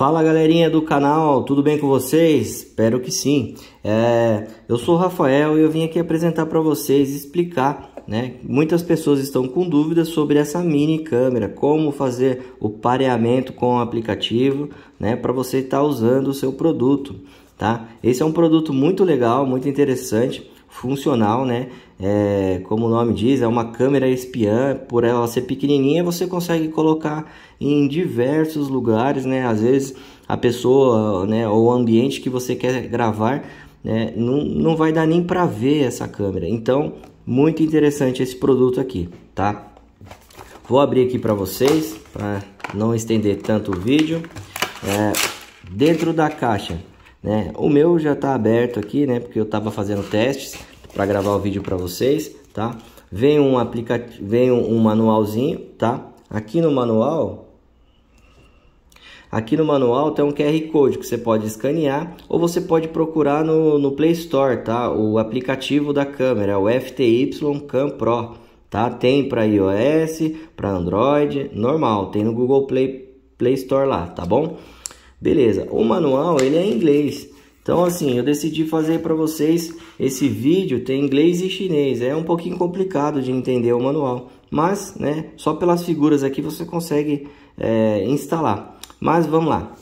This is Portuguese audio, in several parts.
Fala galerinha do canal, tudo bem com vocês? Espero que sim. É, eu sou o Rafael e eu vim aqui apresentar para vocês, explicar, né? Muitas pessoas estão com dúvidas sobre essa mini câmera, como fazer o pareamento com o aplicativo, né? Para você estar tá usando o seu produto, tá? Esse é um produto muito legal, muito interessante funcional, né? É, como o nome diz, é uma câmera espiã, por ela ser pequenininha, você consegue colocar em diversos lugares, né? Às vezes a pessoa, né, ou o ambiente que você quer gravar, né, não, não vai dar nem para ver essa câmera. Então, muito interessante esse produto aqui, tá? Vou abrir aqui para vocês, para não estender tanto o vídeo. É, dentro da caixa, né? O meu já tá aberto aqui, né? Porque eu tava fazendo testes para gravar o vídeo para vocês, tá? Vem um aplicativo, vem um manualzinho, tá? Aqui no manual Aqui no manual tem um QR Code que você pode escanear ou você pode procurar no, no Play Store, tá? O aplicativo da câmera, o FTY Cam Pro, tá? Tem para iOS, para Android, normal, tem no Google Play, Play Store lá, tá bom? Beleza, o manual ele é em inglês. Então assim, eu decidi fazer para vocês esse vídeo, tem inglês e chinês, é um pouquinho complicado de entender o manual. Mas, né, só pelas figuras aqui você consegue é, instalar. Mas vamos lá.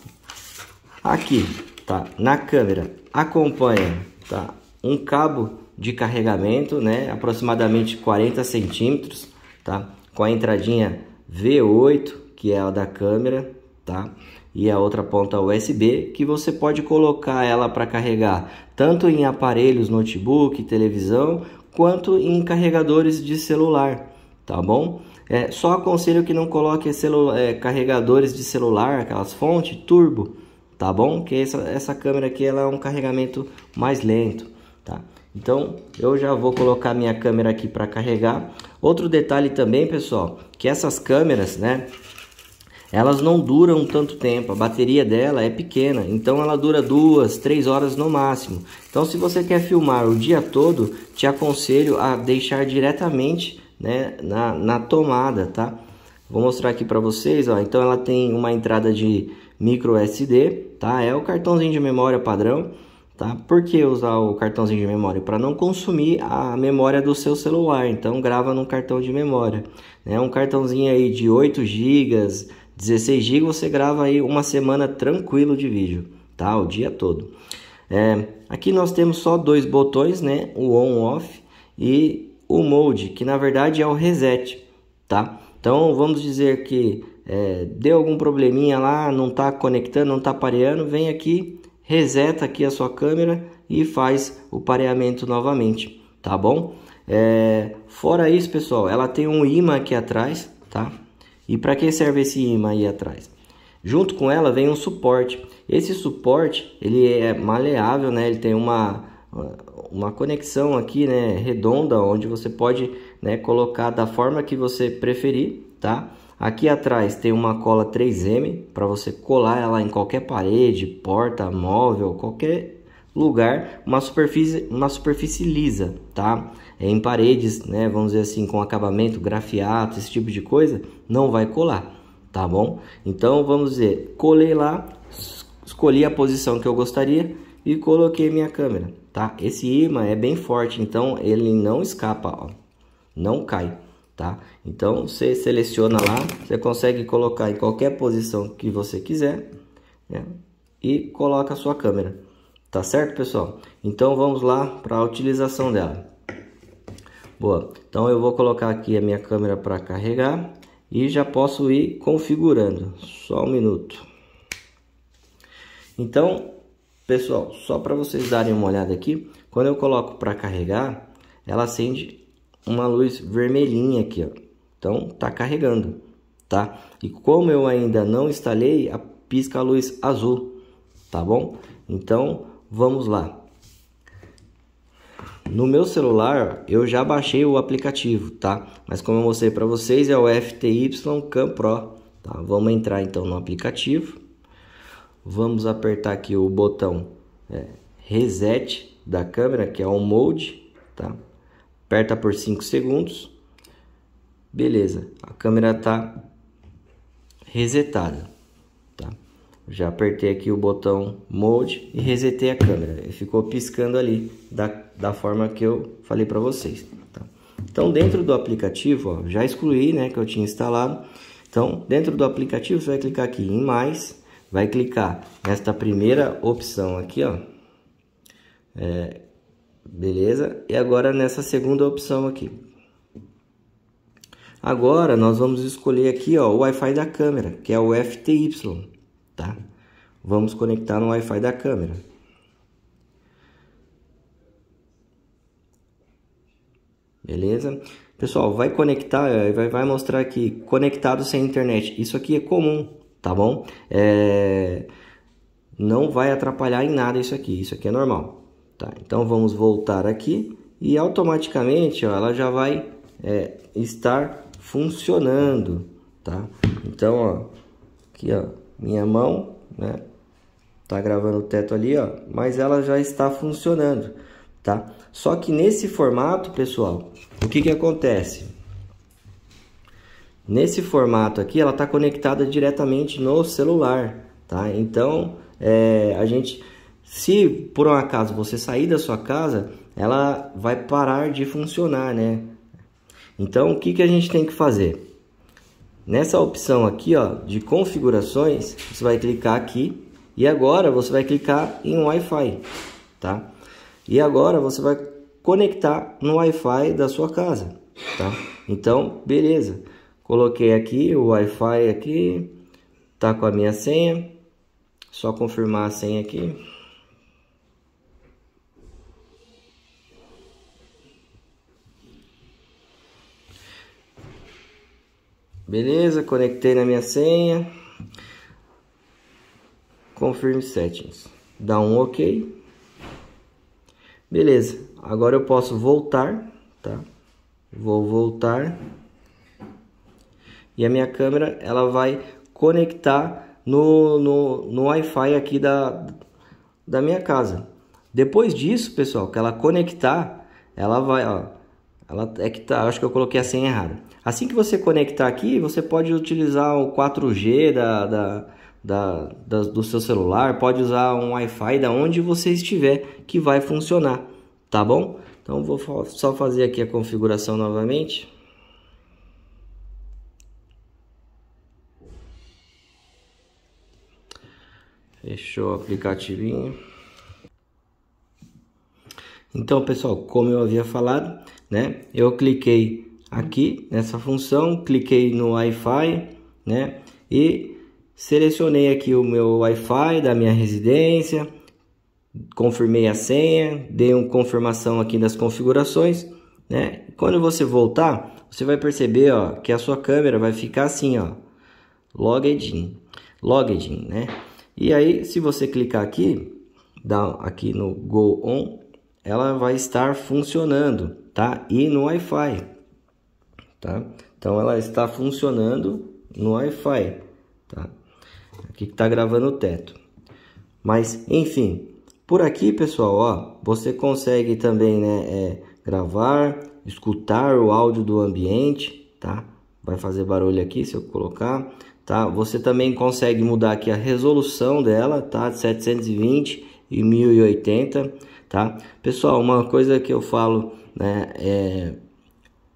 Aqui, tá, na câmera, acompanha, tá, um cabo de carregamento, né, aproximadamente 40 centímetros, tá, com a entradinha V8, que é a da câmera, tá, e a outra ponta é USB que você pode colocar ela para carregar tanto em aparelhos, notebook, televisão, quanto em carregadores de celular, tá bom? É, só aconselho que não coloque é, carregadores de celular, aquelas fontes turbo, tá bom? Que essa, essa câmera aqui ela é um carregamento mais lento, tá? Então eu já vou colocar minha câmera aqui para carregar. Outro detalhe também, pessoal, que essas câmeras, né? elas não duram tanto tempo. A bateria dela é pequena, então ela dura duas, três horas no máximo. Então, se você quer filmar o dia todo, te aconselho a deixar diretamente né, na, na tomada, tá? Vou mostrar aqui para vocês, ó. Então, ela tem uma entrada de micro SD, tá? É o cartãozinho de memória padrão, tá? Por que usar o cartãozinho de memória? Para não consumir a memória do seu celular. Então, grava num cartão de memória, né? Um cartãozinho aí de 8 GB, 16 GB você grava aí uma semana tranquilo de vídeo, tá? O dia todo. É, aqui nós temos só dois botões, né? O on off e o mode, que na verdade é o reset, tá? Então vamos dizer que é, deu algum probleminha lá, não está conectando, não está pareando, vem aqui, reseta aqui a sua câmera e faz o pareamento novamente, tá bom? É, fora isso, pessoal, ela tem um imã aqui atrás, tá? E para que serve esse imã aí atrás? Junto com ela vem um suporte. Esse suporte ele é maleável, né? Ele tem uma uma conexão aqui, né, redonda, onde você pode, né, colocar da forma que você preferir, tá? Aqui atrás tem uma cola 3M para você colar ela em qualquer parede, porta, móvel, qualquer lugar uma superfície, uma superfície lisa, tá? É, em paredes, né, vamos dizer assim, com acabamento, grafiato, esse tipo de coisa, não vai colar, tá bom? Então vamos dizer, colei lá, escolhi a posição que eu gostaria e coloquei minha câmera, tá? Esse imã é bem forte, então ele não escapa, ó, não cai, tá? Então você seleciona lá, você consegue colocar em qualquer posição que você quiser né? e coloca a sua câmera. Tá certo, pessoal? Então vamos lá para a utilização dela. Boa. Então eu vou colocar aqui a minha câmera para carregar e já posso ir configurando. Só um minuto. Então, pessoal, só para vocês darem uma olhada aqui, quando eu coloco para carregar, ela acende uma luz vermelhinha aqui, ó. Então tá carregando, tá? E como eu ainda não instalei, a pisca a luz azul, tá bom? Então, Vamos lá. No meu celular eu já baixei o aplicativo, tá? Mas como eu mostrei para vocês é o FTY Cam Pro, tá? Vamos entrar então no aplicativo. Vamos apertar aqui o botão é, reset da câmera, que é o mode, tá? Aperta por 5 segundos. Beleza, a câmera está resetada. Já apertei aqui o botão Mode e resetei a câmera. E ficou piscando ali da, da forma que eu falei para vocês. Tá? Então, dentro do aplicativo, ó, já excluí né, que eu tinha instalado. Então, dentro do aplicativo, você vai clicar aqui em mais. Vai clicar nesta primeira opção aqui, ó. É, beleza? E agora nessa segunda opção aqui. Agora, nós vamos escolher aqui ó, o Wi-Fi da câmera, que é o FTY vamos conectar no Wi-Fi da câmera. Beleza? Pessoal, vai conectar, é, vai, vai mostrar aqui, conectado sem internet. Isso aqui é comum, tá bom? É... Não vai atrapalhar em nada isso aqui, isso aqui é normal. Tá, então vamos voltar aqui e automaticamente ó, ela já vai é, estar funcionando, tá? Então, ó, aqui ó, minha mão, né? Tá gravando o teto ali, ó. Mas ela já está funcionando, tá? Só que nesse formato, pessoal, o que que acontece? Nesse formato aqui, ela está conectada diretamente no celular, tá? Então, é, a gente... Se por um acaso você sair da sua casa, ela vai parar de funcionar, né? Então, o que, que a gente tem que fazer? Nessa opção aqui, ó, de configurações, você vai clicar aqui e agora você vai clicar em Wi-Fi, tá? E agora você vai conectar no Wi-Fi da sua casa, tá? Então, beleza. Coloquei aqui o Wi-Fi aqui, tá com a minha senha. Só confirmar a senha aqui. Beleza, conectei na minha senha. Confirm Settings. Dá um OK. Beleza. Agora eu posso voltar, tá? Vou voltar. E a minha câmera, ela vai conectar no, no, no Wi-Fi aqui da, da minha casa. Depois disso, pessoal, que ela conectar, ela vai, ó, ela é que tá, acho que eu coloquei a senha errada. Assim que você conectar aqui, você pode utilizar o 4G da, da, da, da, do seu celular, pode usar um Wi-Fi da onde você estiver que vai funcionar, tá bom? Então vou só fazer aqui a configuração novamente. Fechou o aplicativinho. Então, pessoal, como eu havia falado, né? Eu cliquei aqui nessa função, cliquei no Wi-Fi, né? E Selecionei aqui o meu Wi-Fi da minha residência, confirmei a senha, dei uma confirmação aqui das configurações, né? Quando você voltar, você vai perceber, ó, que a sua câmera vai ficar assim, ó, logged in, logged in, né? E aí, se você clicar aqui, dá aqui no Go On, ela vai estar funcionando, tá? E no Wi-Fi, tá? Então, ela está funcionando no Wi-Fi, tá? Aqui que está gravando o teto. Mas, enfim, por aqui, pessoal, ó, você consegue também né, é, gravar, escutar o áudio do ambiente, tá? Vai fazer barulho aqui se eu colocar, tá? Você também consegue mudar aqui a resolução dela, tá? 720 e 1080, tá? Pessoal, uma coisa que eu falo, né, é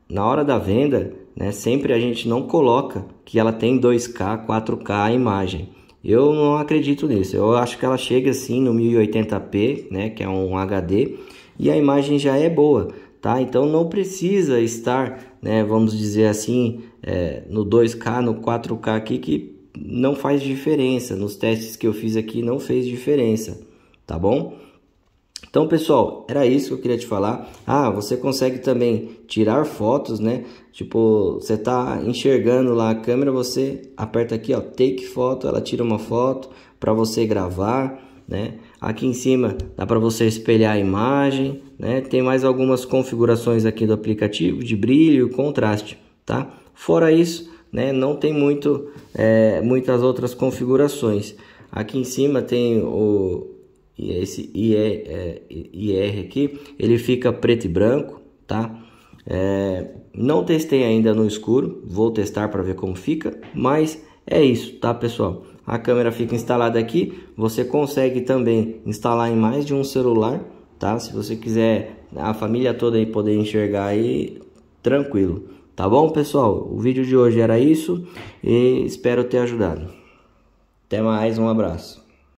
na hora da venda, né, sempre a gente não coloca que ela tem 2K, 4K a imagem. Eu não acredito nisso. Eu acho que ela chega assim no 1080p, né, que é um HD, e a imagem já é boa, tá? Então não precisa estar, né, vamos dizer assim, é, no 2K, no 4K aqui que não faz diferença. Nos testes que eu fiz aqui não fez diferença, tá bom? Então, pessoal, era isso que eu queria te falar. Ah, você consegue também tirar fotos, né? Tipo, você tá enxergando lá a câmera, você aperta aqui, ó, take foto, ela tira uma foto para você gravar, né? Aqui em cima dá para você espelhar a imagem, né? Tem mais algumas configurações aqui do aplicativo de brilho, contraste, tá? Fora isso, né? Não tem muito, é, muitas outras configurações. Aqui em cima tem o, e esse IR, é, IR aqui, ele fica preto e branco, tá? É, não testei ainda no escuro, vou testar para ver como fica, mas é isso, tá pessoal? A câmera fica instalada aqui, você consegue também instalar em mais de um celular, tá? Se você quiser a família toda aí poder enxergar aí, tranquilo. Tá bom, pessoal? O vídeo de hoje era isso e espero ter ajudado. Até mais, um abraço.